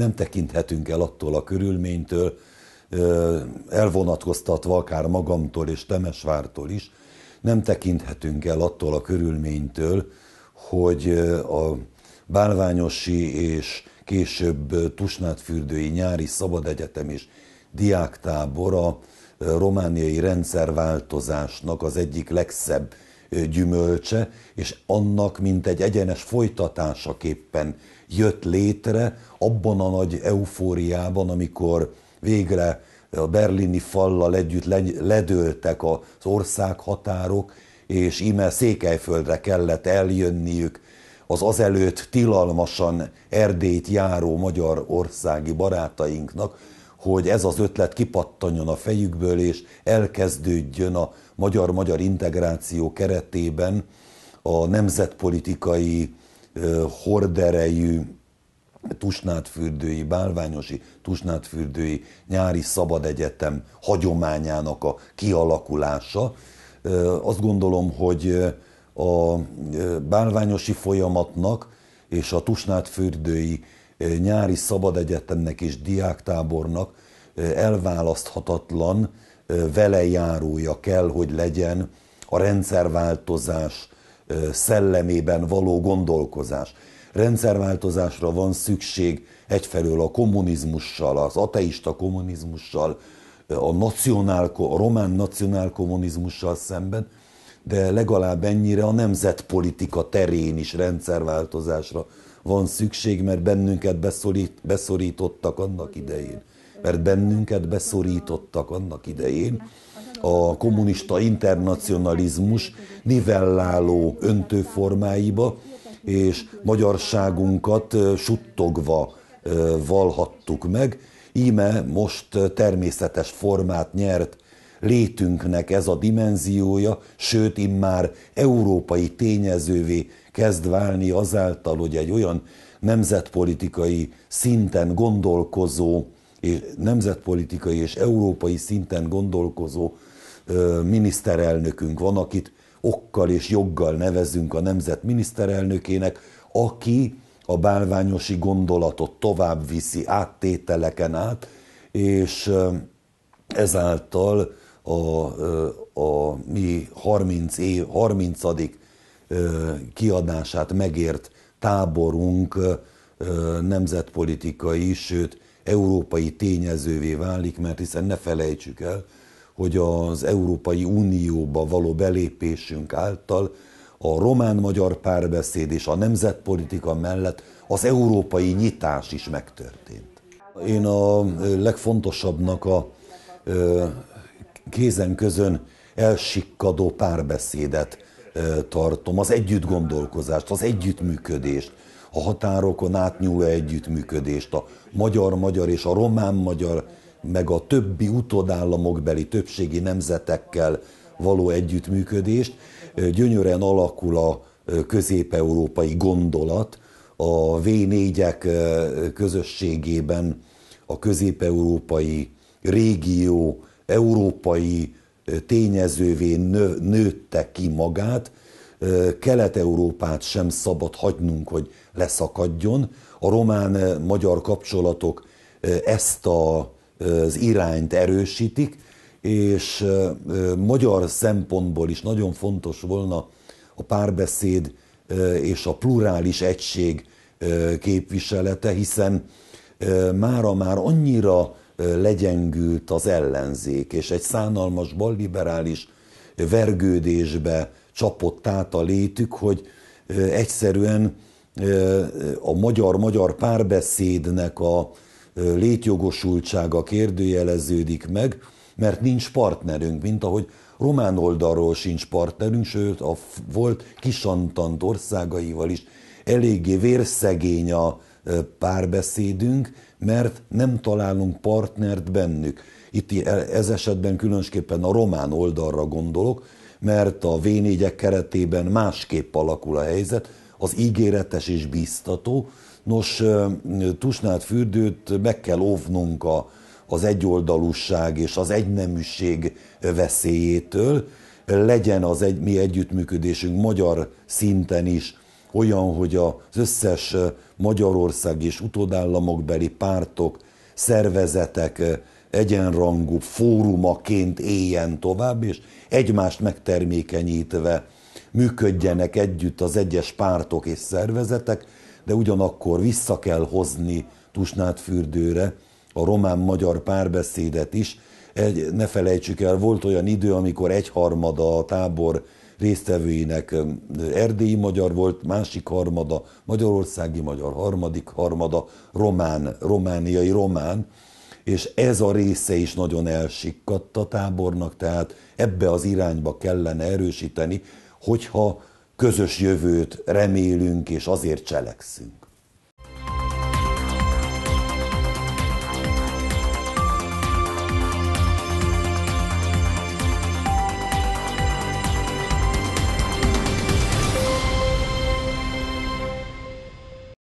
nem tekinthetünk el attól a körülménytől, elvonatkoztatva akár magamtól és Temesvártól is, nem tekinthetünk el attól a körülménytől, hogy a Bálványosi és később Tusnádfürdői nyári szabadegyetem és diáktábor a romániai rendszerváltozásnak az egyik legszebb gyümölcse, és annak, mint egy egyenes folytatásaképpen jött létre, abban a nagy eufóriában, amikor végre a berlini fallal együtt ledőltek az országhatárok, és íme Székelyföldre kellett eljönniük az azelőtt tilalmasan Erdélyt járó magyar országi barátainknak, hogy ez az ötlet kipattanjon a fejükből, és elkezdődjön a magyar-magyar integráció keretében a nemzetpolitikai horderejű Tusnádfürdői, Bálványosi Tusnádfürdői Nyári Szabad Egyetem hagyományának a kialakulása. Azt gondolom, hogy a Bálványosi folyamatnak és a Tusnádfürdői nyári szabad egyetemnek és diáktábornak elválaszthatatlan velejárója kell, hogy legyen a rendszerváltozás szellemében való gondolkozás. Rendszerváltozásra van szükség egyfelől a kommunizmussal, az ateista kommunizmussal, a, nacionál, a román kommunizmussal szemben, de legalább ennyire a nemzetpolitika terén is rendszerváltozásra van szükség, mert bennünket beszorít, beszorítottak annak idején. Mert bennünket beszorítottak annak idején a kommunista internacionalizmus nivelláló öntőformáiba, és magyarságunkat suttogva valhattuk meg. Íme most természetes formát nyert létünknek ez a dimenziója, sőt immár európai tényezővé kezd válni azáltal, hogy egy olyan nemzetpolitikai szinten gondolkozó, és nemzetpolitikai és európai szinten gondolkozó ö, miniszterelnökünk van, akit okkal és joggal nevezünk a nemzet miniszterelnökének, aki a bálványosi gondolatot tovább viszi áttételeken át, és ezáltal a, a mi 30 év, 30 kiadását megért táborunk nemzetpolitikai, sőt európai tényezővé válik, mert hiszen ne felejtsük el, hogy az Európai Unióba való belépésünk által a román-magyar párbeszéd és a nemzetpolitika mellett az európai nyitás is megtörtént. Én a legfontosabbnak a kézen közön elsikkadó párbeszédet tartom, az együtt gondolkozást, az együttműködést, a határokon átnyúló együttműködést, a magyar-magyar és a román-magyar, meg a többi utódállamokbeli többségi nemzetekkel való együttműködést. Gyönyörűen alakul a közép-európai gondolat, a V4-ek közösségében a közép-európai régió európai tényezővé nő, nőtte ki magát, Kelet-Európát sem szabad hagynunk, hogy leszakadjon. A román-magyar kapcsolatok ezt a, az irányt erősítik, és magyar szempontból is nagyon fontos volna a párbeszéd és a plurális egység képviselete, hiszen mára már annyira legyengült az ellenzék, és egy szánalmas balliberális vergődésbe csapott át a létük, hogy egyszerűen a magyar-magyar párbeszédnek a létjogosultsága kérdőjeleződik meg, mert nincs partnerünk, mint ahogy román oldalról sincs partnerünk, sőt a volt kisantant országaival is eléggé vérszegény a párbeszédünk, mert nem találunk partnert bennük. Itt e- ez esetben különösképpen a román oldalra gondolok, mert a v keretében másképp alakul a helyzet, az ígéretes és biztató. Nos, Tusnád fürdőt meg kell óvnunk a, az egyoldalúság és az egyneműség veszélyétől, legyen az egy, mi együttműködésünk magyar szinten is olyan, hogy az összes Magyarország és utódállamokbeli pártok, szervezetek egyenrangú fórumaként éljen tovább, és egymást megtermékenyítve működjenek együtt az egyes pártok és szervezetek, de ugyanakkor vissza kell hozni Tusnádfürdőre a román-magyar párbeszédet is. Egy, ne felejtsük el, volt olyan idő, amikor egyharmada a tábor résztvevőinek erdélyi magyar volt, másik harmada, magyarországi magyar harmadik harmada, román, romániai román, és ez a része is nagyon elsikkadt a tábornak, tehát ebbe az irányba kellene erősíteni, hogyha közös jövőt remélünk és azért cselekszünk.